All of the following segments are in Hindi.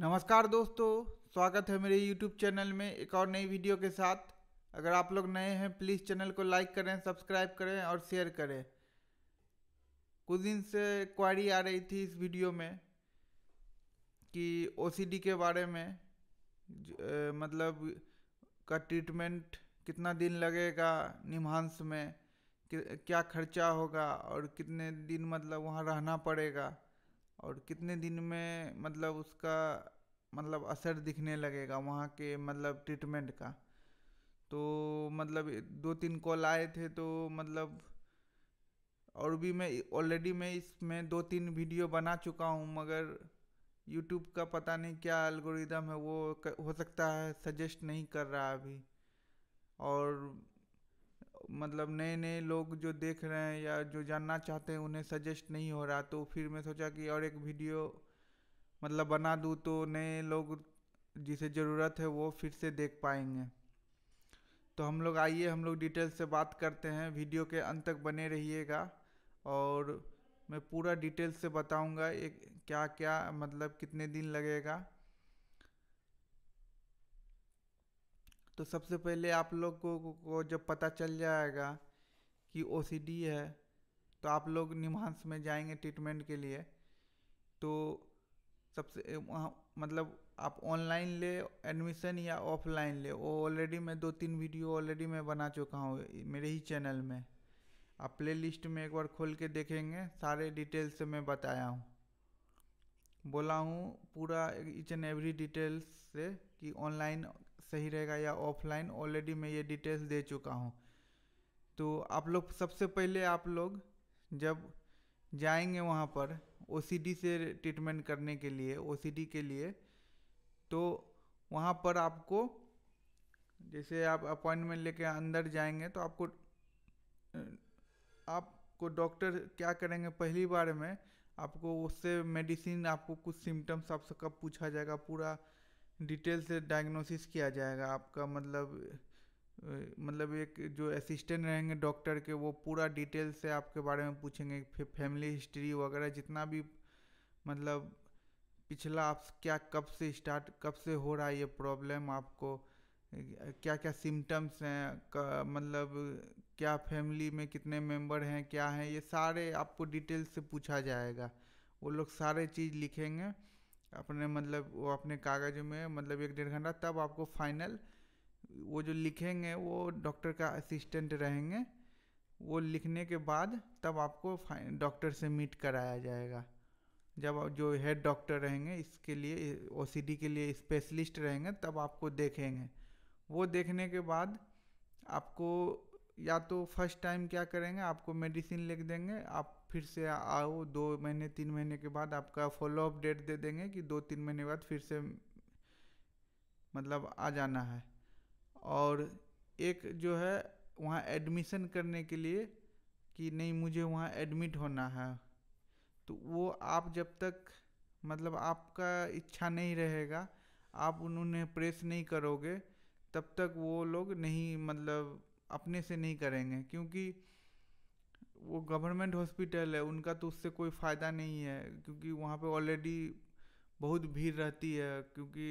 नमस्कार दोस्तों स्वागत है मेरे YouTube चैनल में एक और नई वीडियो के साथ अगर आप लोग नए हैं प्लीज़ चैनल को लाइक करें सब्सक्राइब करें और शेयर करें कुछ दिन से क्वारी आ रही थी इस वीडियो में कि ओ के बारे में मतलब का ट्रीटमेंट कितना दिन लगेगा निम्हांस में कि, क्या खर्चा होगा और कितने दिन मतलब वहाँ रहना पड़ेगा और कितने दिन में मतलब उसका मतलब असर दिखने लगेगा वहाँ के मतलब ट्रीटमेंट का तो मतलब दो तीन कॉल आए थे तो मतलब और भी मैं ऑलरेडी मैं इसमें दो तीन वीडियो बना चुका हूँ मगर यूट्यूब का पता नहीं क्या एल्गोरिदम है वो हो सकता है सजेस्ट नहीं कर रहा अभी और मतलब नए नए लोग जो देख रहे हैं या जो जानना चाहते हैं उन्हें सजेस्ट नहीं हो रहा तो फिर मैं सोचा कि और एक वीडियो मतलब बना दूँ तो नए लोग जिसे ज़रूरत है वो फिर से देख पाएंगे तो हम लोग आइए हम लोग डिटेल से बात करते हैं वीडियो के अंत तक बने रहिएगा और मैं पूरा डिटेल से बताऊंगा एक क्या क्या मतलब कितने दिन लगेगा तो सबसे पहले आप लोग को, को, को जब पता चल जाएगा कि ओ है तो आप लोग निमांस में जाएंगे ट्रीटमेंट के लिए तो सबसे वहाँ मतलब आप ऑनलाइन ले एडमिशन या ऑफलाइन ले वो ऑलरेडी मैं दो तीन वीडियो ऑलरेडी मैं बना चुका हूँ मेरे ही चैनल में आप प्ले लिस्ट में एक बार खोल के देखेंगे सारे डिटेल्स से मैं बताया हूँ बोला हूँ पूरा ईच एंड एवरी डिटेल्स से कि ऑनलाइन सही रहेगा या ऑफलाइन ऑलरेडी मैं ये डिटेल्स दे चुका हूँ तो आप लोग सबसे पहले आप लोग जब जाएंगे वहाँ पर ओ से ट्रीटमेंट करने के लिए ओ के लिए तो वहाँ पर आपको जैसे आप अपॉइंटमेंट लेके अंदर जाएंगे तो आपको आपको डॉक्टर क्या करेंगे पहली बार में आपको उससे मेडिसिन आपको कुछ सिम्टम्स आप सबका पूछा जाएगा पूरा डिटेल से डायग्नोसिस किया जाएगा आपका मतलब मतलब एक जो असिस्टेंट रहेंगे डॉक्टर के वो पूरा डिटेल से आपके बारे में पूछेंगे फिर फैमिली हिस्ट्री वगैरह जितना भी मतलब पिछला आप क्या कब से स्टार्ट कब से हो रहा है ये प्रॉब्लम आपको क्या क्या सिम्टम्स हैं मतलब क्या फैमिली में कितने मेंबर हैं क्या हैं ये सारे आपको डिटेल से पूछा जाएगा वो लोग सारे चीज़ लिखेंगे अपने मतलब वो अपने कागज़ों में मतलब एक डेढ़ घंटा तब आपको फाइनल वो जो लिखेंगे वो डॉक्टर का असिस्टेंट रहेंगे वो लिखने के बाद तब आपको डॉक्टर से मीट कराया जाएगा जब जो हेड डॉक्टर रहेंगे इसके लिए ओ के लिए स्पेशलिस्ट रहेंगे तब आपको देखेंगे वो देखने के बाद आपको या तो फर्स्ट टाइम क्या करेंगे आपको मेडिसिन लिख देंगे आप फिर से आओ दो महीने तीन महीने के बाद आपका फॉलो अप डेट दे देंगे कि दो तीन महीने बाद फिर से मतलब आ जाना है और एक जो है वहाँ एडमिशन करने के लिए कि नहीं मुझे वहाँ एडमिट होना है तो वो आप जब तक मतलब आपका इच्छा नहीं रहेगा आप उन्होंने प्रेस नहीं करोगे तब तक वो लोग नहीं मतलब अपने से नहीं करेंगे क्योंकि वो गवर्नमेंट हॉस्पिटल है उनका तो उससे कोई फ़ायदा नहीं है क्योंकि वहाँ पे ऑलरेडी बहुत भीड़ रहती है क्योंकि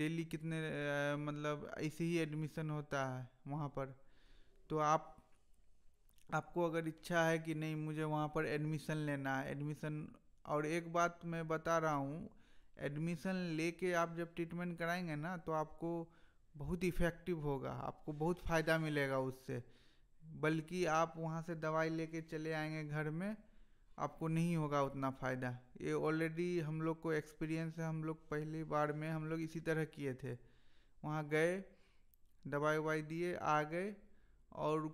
डेली कितने आ, मतलब ऐसे ही एडमिशन होता है वहाँ पर तो आप आपको अगर इच्छा है कि नहीं मुझे वहाँ पर एडमिशन लेना है एडमिशन और एक बात मैं बता रहा हूँ एडमिशन लेके आप जब ट्रीटमेंट कराएंगे ना तो आपको बहुत इफ़ेक्टिव होगा आपको बहुत फ़ायदा मिलेगा उससे बल्कि आप वहाँ से दवाई लेके चले आएंगे घर में आपको नहीं होगा उतना फ़ायदा ये ऑलरेडी हम लोग को एक्सपीरियंस है हम लोग पहली बार में हम लोग इसी तरह किए थे वहाँ गए दवाई ववाई दिए आ गए और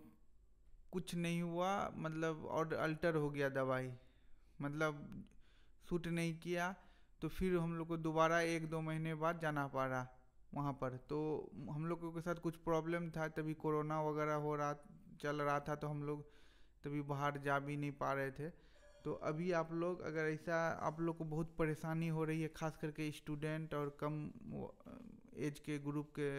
कुछ नहीं हुआ मतलब और अल्टर हो गया दवाई मतलब सूट नहीं किया तो फिर हम लोग को दोबारा एक दो महीने बाद जाना पड़ा वहाँ पर तो हम लोगों के साथ कुछ प्रॉब्लम था तभी कोरोना वगैरह हो रहा चल रहा था तो हम लोग तभी बाहर जा भी नहीं पा रहे थे तो अभी आप लोग अगर ऐसा आप लोग को बहुत परेशानी हो रही है खास करके स्टूडेंट और कम एज के ग्रुप के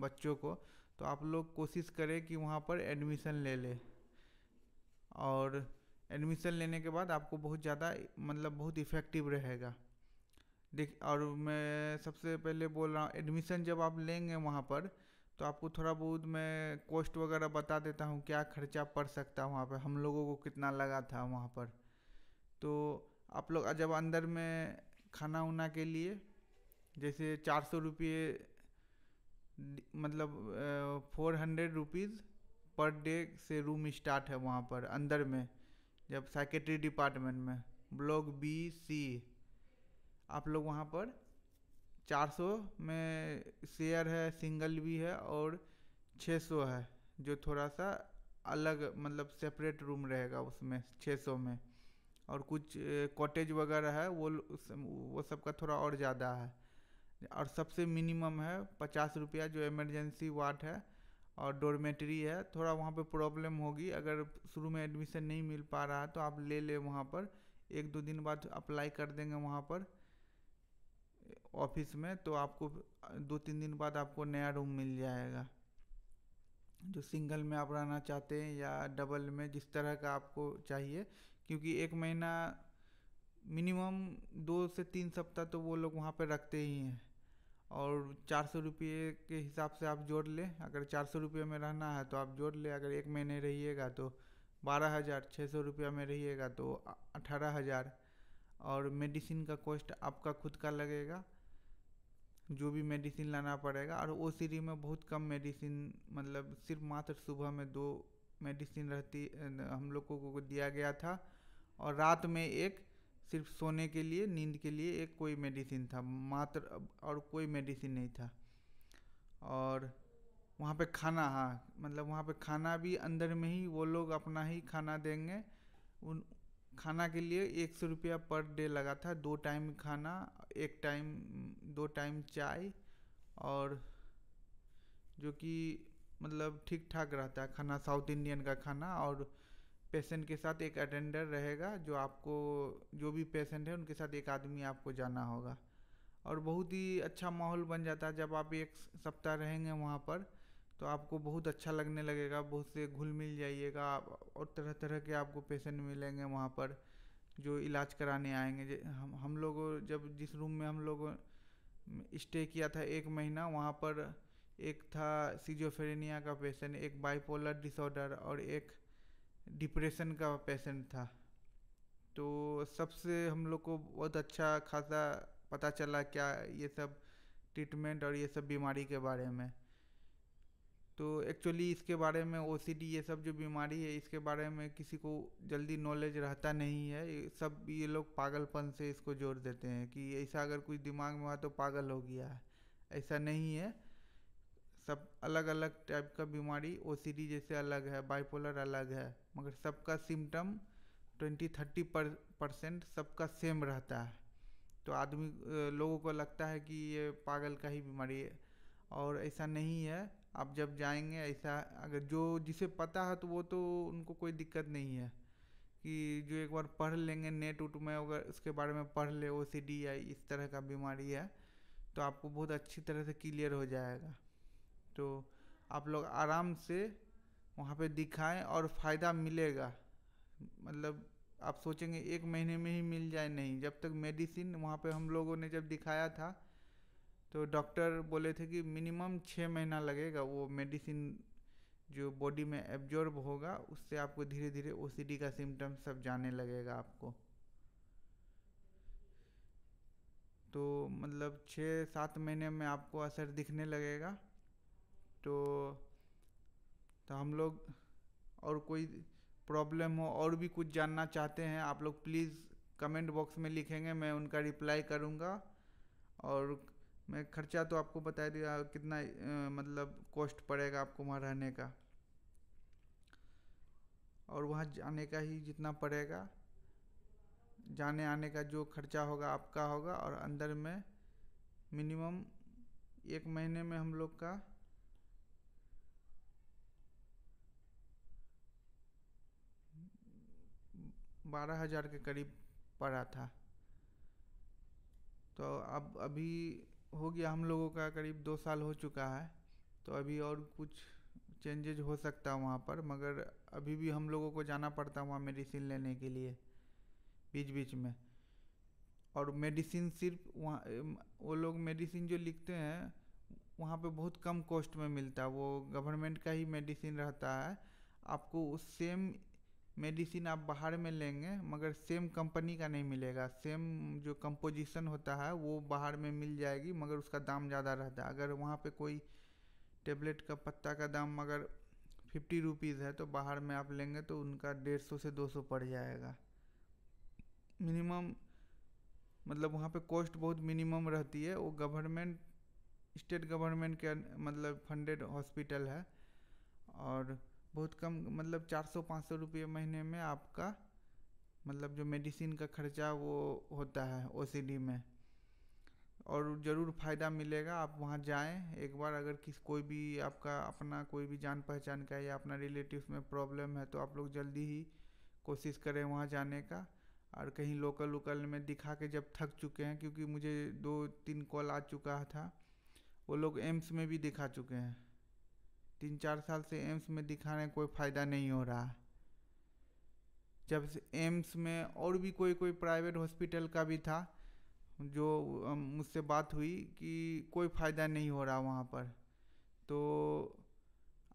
बच्चों को तो आप लोग कोशिश करें कि वहाँ पर एडमिशन ले लें और एडमिशन लेने के बाद आपको बहुत ज़्यादा मतलब बहुत इफ़ेक्टिव रहेगा देख और मैं सबसे पहले बोल रहा हूँ एडमिशन जब आप लेंगे वहाँ पर तो आपको थोड़ा बहुत मैं कॉस्ट वगैरह बता देता हूँ क्या खर्चा पड़ सकता है वहाँ पर हम लोगों को कितना लगा था वहाँ पर तो आप लोग जब अंदर में खाना उना के लिए जैसे चार सौ रुपये मतलब four hundred rupees per day से रूम स्टार्ट है वहाँ पर अंदर में जब सेक्रेटरी डिपार्टमेंट में ब्लॉक बी सी आप लोग वहाँ पर 400 में शेयर है सिंगल भी है और 600 है जो थोड़ा सा अलग मतलब सेपरेट रूम रहेगा उसमें 600 में और कुछ कॉटेज वगैरह है वो वो सब का थोड़ा और ज़्यादा है और सबसे मिनिमम है पचास रुपया जो इमरजेंसी वार्ड है और डोरमेटरी है थोड़ा वहाँ पे प्रॉब्लम होगी अगर शुरू में एडमिशन नहीं मिल पा रहा है तो आप ले ले वहाँ पर एक दो दिन बाद अप्लाई कर देंगे वहाँ पर ऑफिस में तो आपको दो तीन दिन बाद आपको नया रूम मिल जाएगा जो सिंगल में आप रहना चाहते हैं या डबल में जिस तरह का आपको चाहिए क्योंकि एक महीना मिनिमम दो से तीन सप्ताह तो वो लोग वहाँ पर रखते ही हैं और चार सौ रुपये के हिसाब से आप जोड़ लें अगर चार सौ रुपये में रहना है तो आप जोड़ लें अगर एक महीने रहिएगा तो बारह हज़ार छः सौ रुपये में रहिएगा तो अठारह हज़ार और मेडिसिन का कॉस्ट आपका खुद का लगेगा जो भी मेडिसिन लाना पड़ेगा और ओ में बहुत कम मेडिसिन मतलब सिर्फ मात्र सुबह में दो मेडिसिन रहती हम लोगों को दिया गया था और रात में एक सिर्फ सोने के लिए नींद के लिए एक कोई मेडिसिन था मात्र और कोई मेडिसिन नहीं था और वहाँ पे खाना हाँ मतलब वहाँ पे खाना भी अंदर में ही वो लोग अपना ही खाना देंगे उन खाना के लिए एक सौ रुपया पर डे लगा था दो टाइम खाना एक टाइम दो टाइम चाय और जो कि मतलब ठीक ठाक रहता है खाना साउथ इंडियन का खाना और पेशेंट के साथ एक अटेंडर रहेगा जो आपको जो भी पेशेंट है उनके साथ एक आदमी आपको जाना होगा और बहुत ही अच्छा माहौल बन जाता है जब आप एक सप्ताह रहेंगे वहाँ पर तो आपको बहुत अच्छा लगने लगेगा बहुत से घुल मिल जाइएगा और तरह तरह के आपको पेशेंट मिलेंगे वहाँ पर जो इलाज कराने आएंगे हम हम लोग जब जिस रूम में हम लोग स्टे किया था एक महीना वहाँ पर एक था सीजोफेरेनिया का पेशेंट एक बाइपोलर डिसऑर्डर और एक डिप्रेशन का पेशेंट था तो सबसे हम लोग को बहुत अच्छा खासा पता चला क्या ये सब ट्रीटमेंट और ये सब बीमारी के बारे में तो एक्चुअली इसके बारे में ओ ये सब जो बीमारी है इसके बारे में किसी को जल्दी नॉलेज रहता नहीं है ये सब ये लोग पागलपन से इसको जोड़ देते हैं कि ऐसा अगर कुछ दिमाग में हुआ तो पागल हो गया है ऐसा नहीं है सब अलग अलग टाइप का बीमारी ओ जैसे अलग है बाइपोलर अलग है मगर सबका सिम्टम ट्वेंटी थर्टी पर परसेंट सबका सेम रहता है तो आदमी लोगों को लगता है कि ये पागल का ही बीमारी है और ऐसा नहीं है आप जब जाएंगे ऐसा अगर जो जिसे पता है तो वो तो उनको कोई दिक्कत नहीं है कि जो एक बार पढ़ लेंगे नेट उट में अगर उसके बारे में पढ़ ले ओ सी डी या इस तरह का बीमारी है तो आपको बहुत अच्छी तरह से क्लियर हो जाएगा तो आप लोग आराम से वहाँ पे दिखाएं और फ़ायदा मिलेगा मतलब आप सोचेंगे एक महीने में ही मिल जाए नहीं जब तक मेडिसिन वहाँ पे हम लोगों ने जब दिखाया था तो डॉक्टर बोले थे कि मिनिमम छः महीना लगेगा वो मेडिसिन जो बॉडी में एब्जॉर्ब होगा उससे आपको धीरे धीरे ओ का सिम्टम सब जाने लगेगा आपको तो मतलब छः सात महीने में आपको असर दिखने लगेगा तो तो हम लोग और कोई प्रॉब्लम हो और भी कुछ जानना चाहते हैं आप लोग प्लीज़ कमेंट बॉक्स में लिखेंगे मैं उनका रिप्लाई करूँगा और मैं खर्चा तो आपको बता दिया कितना आ, मतलब कॉस्ट पड़ेगा आपको वहाँ रहने का और वहाँ जाने का ही जितना पड़ेगा जाने आने का जो खर्चा होगा आपका होगा और अंदर में मिनिमम एक महीने में हम लोग का बारह हज़ार के करीब पड़ा था तो अब अभी हो गया हम लोगों का करीब दो साल हो चुका है तो अभी और कुछ चेंजेज हो सकता है वहाँ पर मगर अभी भी हम लोगों को जाना पड़ता है वहाँ मेडिसिन लेने के लिए बीच बीच में और मेडिसिन सिर्फ वहाँ वो लोग मेडिसिन जो लिखते हैं वहाँ पे बहुत कम कॉस्ट में मिलता है वो गवर्नमेंट का ही मेडिसिन रहता है आपको उस सेम मेडिसिन आप बाहर में लेंगे मगर सेम कंपनी का नहीं मिलेगा सेम जो कंपोजिशन होता है वो बाहर में मिल जाएगी मगर उसका दाम ज़्यादा रहता है अगर वहाँ पे कोई टेबलेट का पत्ता का दाम अगर फिफ्टी रुपीज़ है तो बाहर में आप लेंगे तो उनका डेढ़ सौ से दो सौ पड़ जाएगा मिनिमम मतलब वहाँ पे कॉस्ट बहुत मिनिमम रहती है वो गवर्नमेंट स्टेट गवर्नमेंट के मतलब फंडेड हॉस्पिटल है और बहुत कम मतलब 400-500 रुपये महीने में आपका मतलब जो मेडिसिन का खर्चा वो होता है ओ में और ज़रूर फ़ायदा मिलेगा आप वहाँ जाएं एक बार अगर किस कोई भी आपका अपना कोई भी जान पहचान का या अपना रिलेटिव में प्रॉब्लम है तो आप लोग जल्दी ही कोशिश करें वहाँ जाने का और कहीं लोकल वोकल में दिखा के जब थक चुके हैं क्योंकि मुझे दो तीन कॉल आ चुका था वो लोग एम्स में भी दिखा चुके हैं तीन चार साल से एम्स में दिखाने कोई फ़ायदा नहीं हो रहा जब एम्स में और भी कोई कोई प्राइवेट हॉस्पिटल का भी था जो मुझसे बात हुई कि कोई फ़ायदा नहीं हो रहा वहाँ पर तो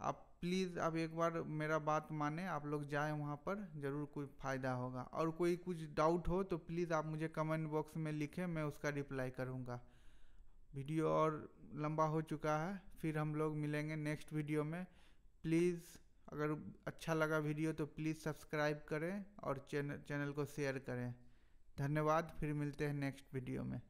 आप प्लीज़ आप एक बार मेरा बात माने आप लोग जाएं वहाँ पर ज़रूर कोई फ़ायदा होगा और कोई कुछ डाउट हो तो प्लीज़ आप मुझे कमेंट बॉक्स में लिखें मैं उसका रिप्लाई करूँगा वीडियो और लंबा हो चुका है फिर हम लोग मिलेंगे नेक्स्ट वीडियो में प्लीज़ अगर अच्छा लगा वीडियो तो प्लीज़ सब्सक्राइब करें और चैनल चैनल को शेयर करें धन्यवाद फिर मिलते हैं नेक्स्ट वीडियो में